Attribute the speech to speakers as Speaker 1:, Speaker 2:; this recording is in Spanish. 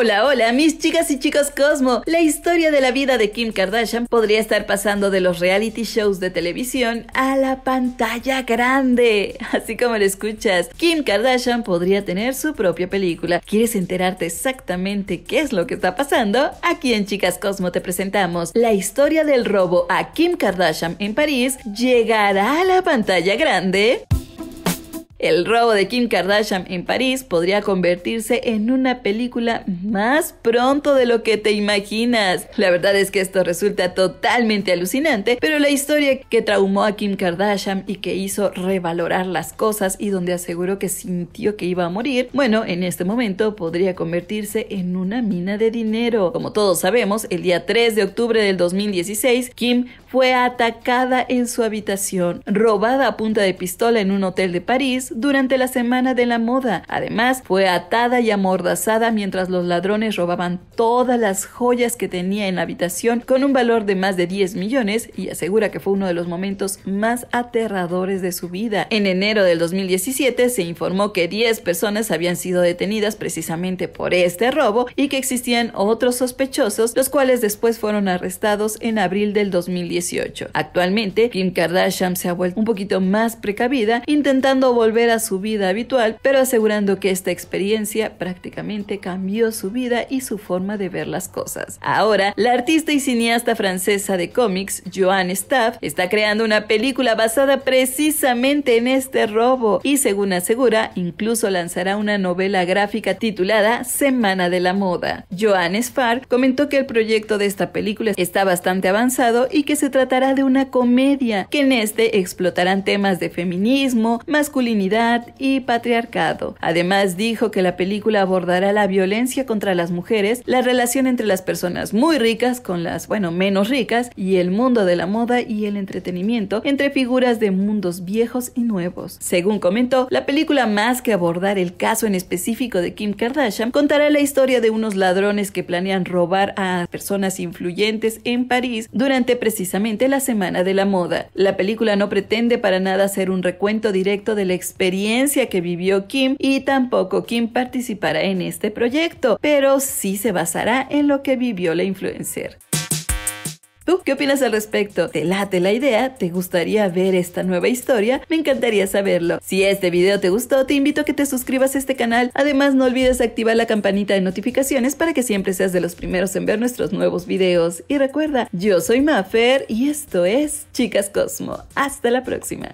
Speaker 1: Hola, hola, mis chicas y chicos Cosmo. La historia de la vida de Kim Kardashian podría estar pasando de los reality shows de televisión a la pantalla grande. Así como lo escuchas, Kim Kardashian podría tener su propia película. ¿Quieres enterarte exactamente qué es lo que está pasando? Aquí en Chicas Cosmo te presentamos la historia del robo a Kim Kardashian en París. ¿Llegará a la pantalla grande? El robo de Kim Kardashian en París podría convertirse en una película más pronto de lo que te imaginas. La verdad es que esto resulta totalmente alucinante, pero la historia que traumó a Kim Kardashian y que hizo revalorar las cosas y donde aseguró que sintió que iba a morir, bueno, en este momento podría convertirse en una mina de dinero. Como todos sabemos, el día 3 de octubre del 2016, Kim fue atacada en su habitación, robada a punta de pistola en un hotel de París durante la Semana de la Moda. Además, fue atada y amordazada mientras los ladrones robaban todas las joyas que tenía en la habitación con un valor de más de 10 millones y asegura que fue uno de los momentos más aterradores de su vida. En enero del 2017 se informó que 10 personas habían sido detenidas precisamente por este robo y que existían otros sospechosos, los cuales después fueron arrestados en abril del 2017 Actualmente, Kim Kardashian se ha vuelto un poquito más precavida, intentando volver a su vida habitual, pero asegurando que esta experiencia prácticamente cambió su vida y su forma de ver las cosas. Ahora, la artista y cineasta francesa de cómics, Joanne Staff, está creando una película basada precisamente en este robo y según asegura, incluso lanzará una novela gráfica titulada Semana de la Moda. Joanne Sfar comentó que el proyecto de esta película está bastante avanzado y que se tratará de una comedia, que en este explotarán temas de feminismo, masculinidad y patriarcado. Además dijo que la película abordará la violencia contra las mujeres, la relación entre las personas muy ricas con las, bueno, menos ricas, y el mundo de la moda y el entretenimiento entre figuras de mundos viejos y nuevos. Según comentó, la película más que abordar el caso en específico de Kim Kardashian, contará la historia de unos ladrones que planean robar a personas influyentes en París durante precisamente la Semana de la Moda. La película no pretende para nada ser un recuento directo de la experiencia que vivió Kim y tampoco Kim participará en este proyecto, pero sí se basará en lo que vivió la influencer qué opinas al respecto? ¿Te late la idea? ¿Te gustaría ver esta nueva historia? Me encantaría saberlo. Si este video te gustó, te invito a que te suscribas a este canal. Además, no olvides activar la campanita de notificaciones para que siempre seas de los primeros en ver nuestros nuevos videos. Y recuerda, yo soy Mafer y esto es Chicas Cosmo. Hasta la próxima.